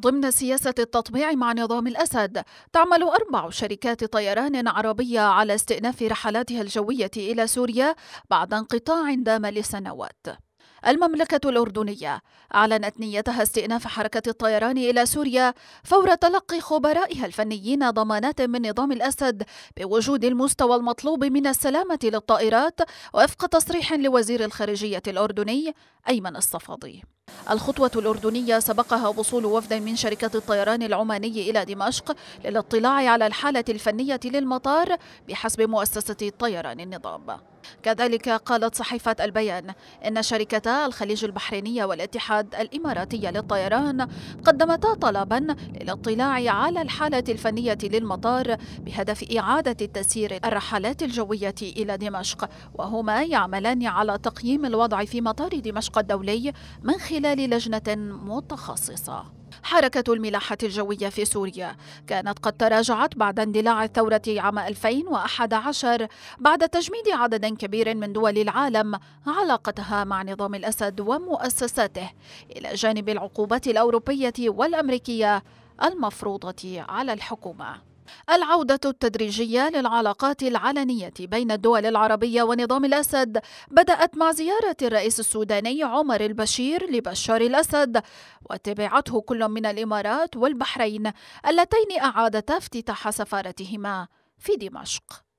ضمن سياسة التطبيع مع نظام الأسد تعمل أربع شركات طيران عربية على استئناف رحلاتها الجوية إلى سوريا بعد انقطاع دام لسنوات المملكة الأردنية أعلنت نيتها استئناف حركة الطيران إلى سوريا فور تلقي خبرائها الفنيين ضمانات من نظام الأسد بوجود المستوى المطلوب من السلامة للطائرات وفق تصريح لوزير الخارجية الأردني أيمن الصفدي. الخطوة الأردنية سبقها وصول وفد من شركة الطيران العماني إلى دمشق للاطلاع على الحالة الفنية للمطار بحسب مؤسسة طيران النظام كذلك قالت صحيفة البيان إن شركتا الخليج البحرينية والاتحاد الإماراتي للطيران قدمتا طلبا للاطلاع على الحالة الفنية للمطار بهدف إعادة تسيير الرحلات الجوية إلى دمشق وهما يعملان على تقييم الوضع في مطار دمشق الدولي من خلال لجنة متخصصة حركة الملاحة الجوية في سوريا كانت قد تراجعت بعد اندلاع الثورة عام 2011 بعد تجميد عدد كبير من دول العالم علاقتها مع نظام الأسد ومؤسساته إلى جانب العقوبات الأوروبية والأمريكية المفروضة على الحكومة العودة التدريجية للعلاقات العلنية بين الدول العربية ونظام الأسد بدأت مع زيارة الرئيس السوداني عمر البشير لبشار الأسد وتبعته كل من الإمارات والبحرين اللتين أعادتا افتتاح سفارتهما في دمشق